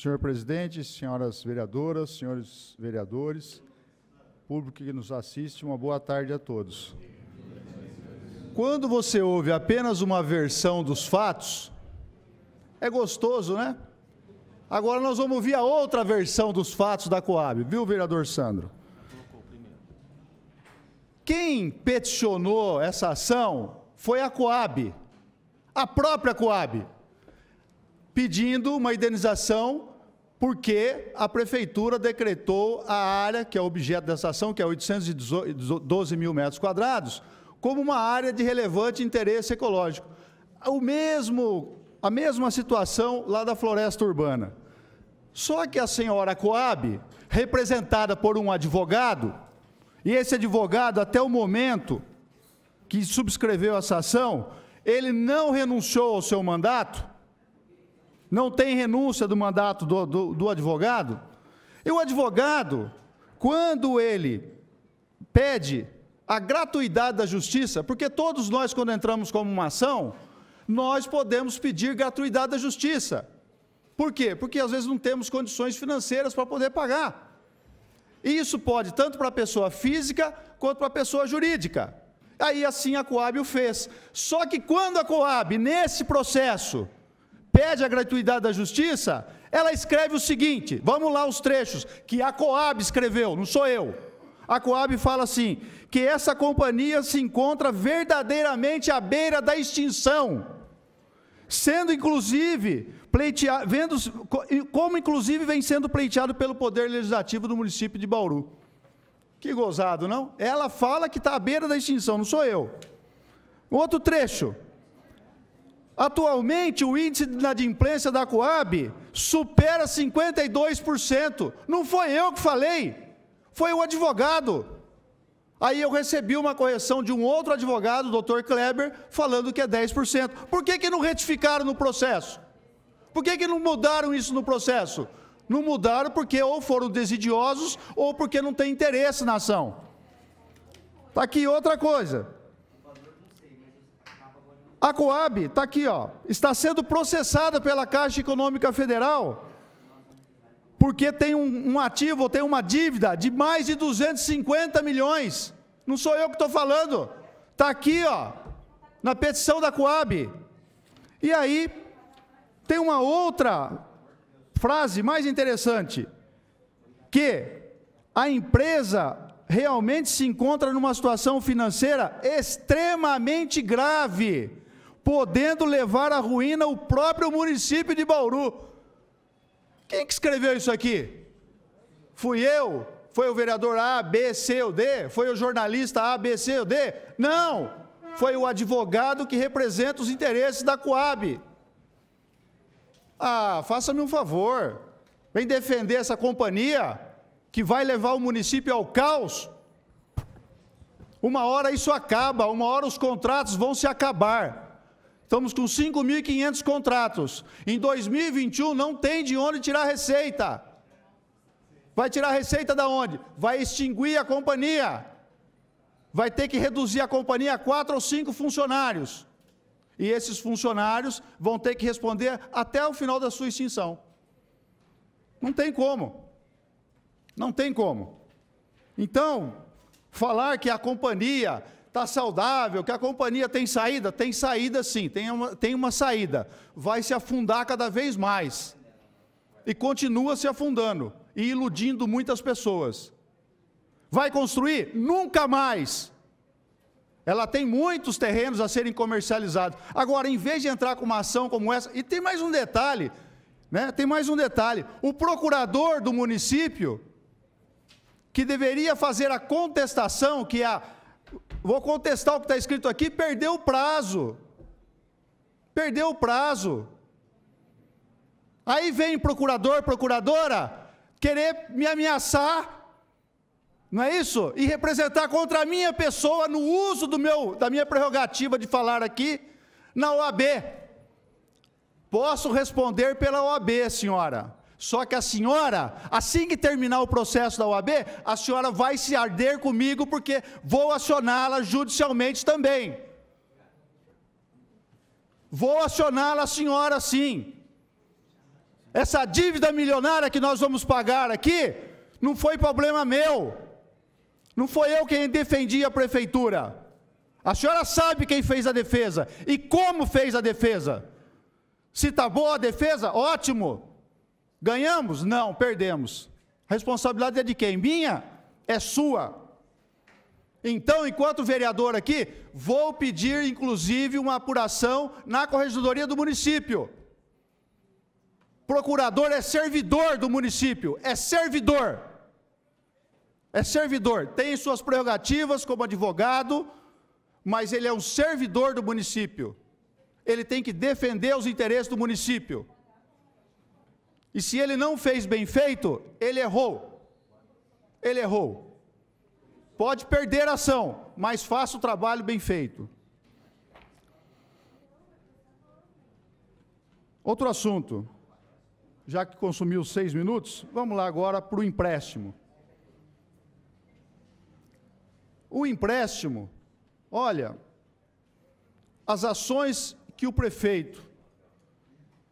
Senhor presidente, senhoras vereadoras, senhores vereadores, público que nos assiste, uma boa tarde a todos. Quando você ouve apenas uma versão dos fatos, é gostoso, né? Agora nós vamos ouvir a outra versão dos fatos da Coab, viu, vereador Sandro? Quem peticionou essa ação foi a Coab, a própria Coab, pedindo uma indenização porque a prefeitura decretou a área que é objeto dessa ação, que é 812 mil metros quadrados, como uma área de relevante interesse ecológico. O mesmo, a mesma situação lá da floresta urbana. Só que a senhora Coab, representada por um advogado, e esse advogado, até o momento que subscreveu essa ação, ele não renunciou ao seu mandato, não tem renúncia do mandato do, do, do advogado. E o advogado, quando ele pede a gratuidade da justiça, porque todos nós, quando entramos como uma ação, nós podemos pedir gratuidade da justiça. Por quê? Porque às vezes não temos condições financeiras para poder pagar. E isso pode tanto para a pessoa física quanto para a pessoa jurídica. Aí assim a Coab o fez. Só que quando a Coab, nesse processo, pede a gratuidade da justiça, ela escreve o seguinte: vamos lá os trechos que a Coab escreveu, não sou eu. A Coab fala assim: que essa companhia se encontra verdadeiramente à beira da extinção, sendo inclusive pleiteado, vendo, como inclusive vem sendo pleiteado pelo Poder Legislativo do município de Bauru. Que gozado, não? Ela fala que está à beira da extinção, não sou eu. Outro trecho. Atualmente, o índice de inadimplência da Coab supera 52%. Não foi eu que falei, foi o advogado. Aí eu recebi uma correção de um outro advogado, o doutor Kleber, falando que é 10%. Por que, que não retificaram no processo? Por que, que não mudaram isso no processo? Não mudaram porque ou foram desidiosos ou porque não tem interesse na ação. Está aqui outra coisa. A Coab está aqui, ó, está sendo processada pela Caixa Econômica Federal porque tem um, um ativo, tem uma dívida de mais de 250 milhões. Não sou eu que estou falando. Está aqui, ó, na petição da Coab. E aí tem uma outra frase mais interessante, que a empresa realmente se encontra numa situação financeira extremamente grave podendo levar à ruína o próprio município de Bauru. Quem que escreveu isso aqui? Fui eu? Foi o vereador A, B, C ou D? Foi o jornalista A, B, C ou D? Não! Foi o advogado que representa os interesses da Coab. Ah, faça-me um favor. Vem defender essa companhia que vai levar o município ao caos? Uma hora isso acaba, uma hora os contratos vão se acabar. Estamos com 5.500 contratos. Em 2021 não tem de onde tirar receita. Vai tirar receita da onde? Vai extinguir a companhia. Vai ter que reduzir a companhia a quatro ou cinco funcionários. E esses funcionários vão ter que responder até o final da sua extinção. Não tem como. Não tem como. Então, falar que a companhia está saudável, que a companhia tem saída? Tem saída sim, tem uma, tem uma saída. Vai se afundar cada vez mais. E continua se afundando e iludindo muitas pessoas. Vai construir? Nunca mais. Ela tem muitos terrenos a serem comercializados. Agora, em vez de entrar com uma ação como essa, e tem mais um detalhe, né? Tem mais um detalhe. O procurador do município que deveria fazer a contestação, que é a vou contestar o que está escrito aqui, perdeu o prazo. Perdeu o prazo. Aí vem procurador, procuradora, querer me ameaçar, não é isso? E representar contra a minha pessoa no uso do meu, da minha prerrogativa de falar aqui na OAB. Posso responder pela OAB, senhora. Só que a senhora, assim que terminar o processo da OAB, a senhora vai se arder comigo, porque vou acioná-la judicialmente também. Vou acioná-la, senhora, sim. Essa dívida milionária que nós vamos pagar aqui, não foi problema meu. Não foi eu quem defendi a prefeitura. A senhora sabe quem fez a defesa e como fez a defesa. Se está boa a defesa, ótimo. Ganhamos? Não, perdemos. A responsabilidade é de quem? Minha? É sua. Então, enquanto vereador aqui, vou pedir inclusive uma apuração na corregedoria do município. Procurador é servidor do município, é servidor. É servidor, tem suas prerrogativas como advogado, mas ele é um servidor do município. Ele tem que defender os interesses do município. E se ele não fez bem feito, ele errou. Ele errou. Pode perder a ação, mas faça o trabalho bem feito. Outro assunto, já que consumiu seis minutos, vamos lá agora para o empréstimo. O empréstimo, olha, as ações que o prefeito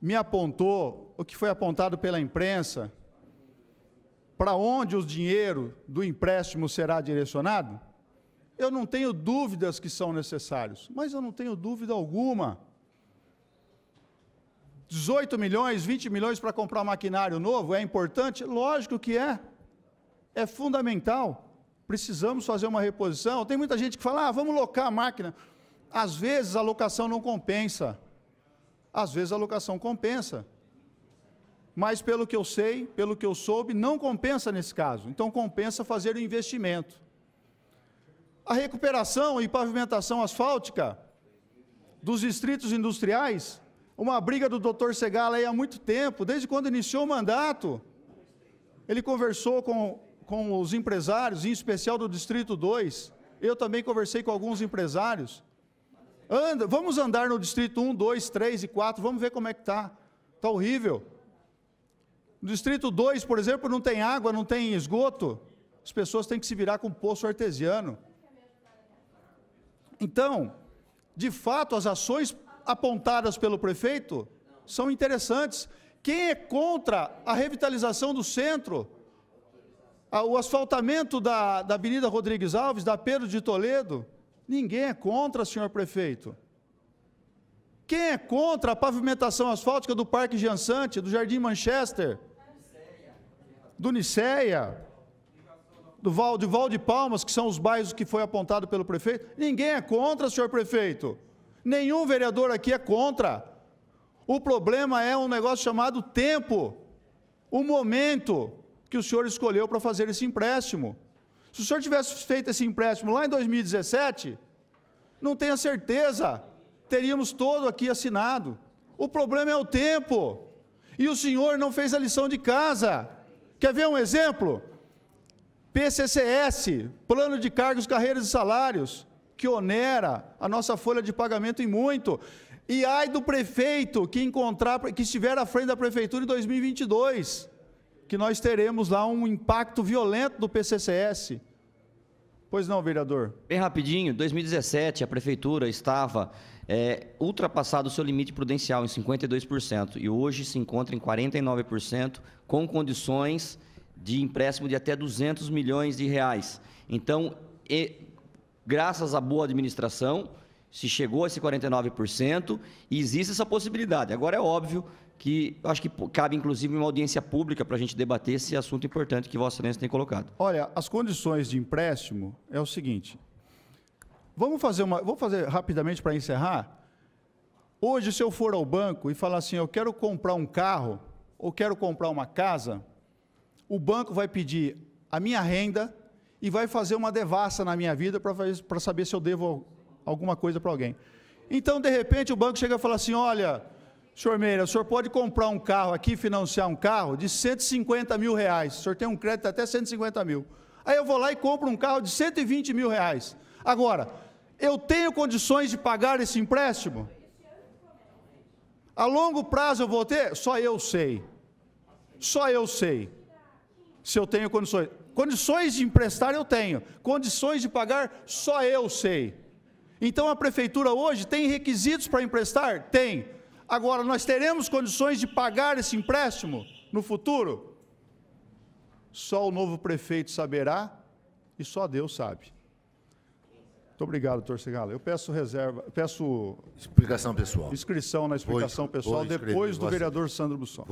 me apontou o que foi apontado pela imprensa, para onde o dinheiro do empréstimo será direcionado? Eu não tenho dúvidas que são necessários, mas eu não tenho dúvida alguma. 18 milhões, 20 milhões para comprar maquinário novo é importante? Lógico que é. É fundamental. Precisamos fazer uma reposição. Tem muita gente que fala: ah, vamos locar a máquina. Às vezes a locação não compensa. Às vezes a locação compensa mas pelo que eu sei, pelo que eu soube, não compensa nesse caso. Então compensa fazer o investimento. A recuperação e pavimentação asfáltica dos distritos industriais, uma briga do Dr. Segala aí há muito tempo, desde quando iniciou o mandato. Ele conversou com, com os empresários, em especial do Distrito 2. Eu também conversei com alguns empresários. Anda, vamos andar no Distrito 1, 2, 3 e 4, vamos ver como é que está. Está horrível. No distrito 2, por exemplo, não tem água, não tem esgoto. As pessoas têm que se virar com poço artesiano. Então, de fato, as ações apontadas pelo prefeito são interessantes. Quem é contra a revitalização do centro, o asfaltamento da, da Avenida Rodrigues Alves, da Pedro de Toledo, ninguém é contra, senhor prefeito. Quem é contra a pavimentação asfáltica do Parque Giansante, do Jardim Manchester? do Niceia, do Val, de Val de Palmas, que são os bairros que foi apontado pelo prefeito. Ninguém é contra, senhor prefeito. Nenhum vereador aqui é contra. O problema é um negócio chamado tempo, o momento que o senhor escolheu para fazer esse empréstimo. Se o senhor tivesse feito esse empréstimo lá em 2017, não tenha certeza, teríamos todo aqui assinado. O problema é o tempo. E o senhor não fez a lição de casa. Quer ver um exemplo? PCCS, Plano de Cargos, Carreiras e Salários, que onera a nossa folha de pagamento e muito. E ai do prefeito que encontrar, que estiver à frente da prefeitura em 2022, que nós teremos lá um impacto violento do PCCS. Pois não, vereador. Bem rapidinho, 2017 a prefeitura estava é, ultrapassado o seu limite prudencial em 52% e hoje se encontra em 49% com condições de empréstimo de até 200 milhões de reais. Então, e, graças à boa administração, se chegou a esse 49%, e existe essa possibilidade. Agora é óbvio que acho que cabe inclusive uma audiência pública para a gente debater esse assunto importante que Vossa Excelência tem colocado. Olha, as condições de empréstimo é o seguinte. Vamos fazer uma, vou fazer rapidamente para encerrar. Hoje, se eu for ao banco e falar assim, eu quero comprar um carro ou quero comprar uma casa, o banco vai pedir a minha renda e vai fazer uma devassa na minha vida para saber se eu devo alguma coisa para alguém. Então, de repente, o banco chega e fala assim: olha, senhor Meira, o senhor pode comprar um carro aqui, financiar um carro de 150 mil reais. O senhor tem um crédito até 150 mil. Aí eu vou lá e compro um carro de 120 mil reais. Agora, eu tenho condições de pagar esse empréstimo? A longo prazo eu vou ter? Só eu sei. Só eu sei. Se eu tenho condições. Condições de emprestar eu tenho. Condições de pagar, só eu sei. Então a prefeitura hoje tem requisitos para emprestar? Tem. Agora, nós teremos condições de pagar esse empréstimo no futuro? Só o novo prefeito saberá e só Deus sabe. Muito obrigado, doutor Segala. Eu peço reserva, peço. Explicação pessoal. Inscrição na explicação Vou, pessoal depois do vereador Sandro Busson.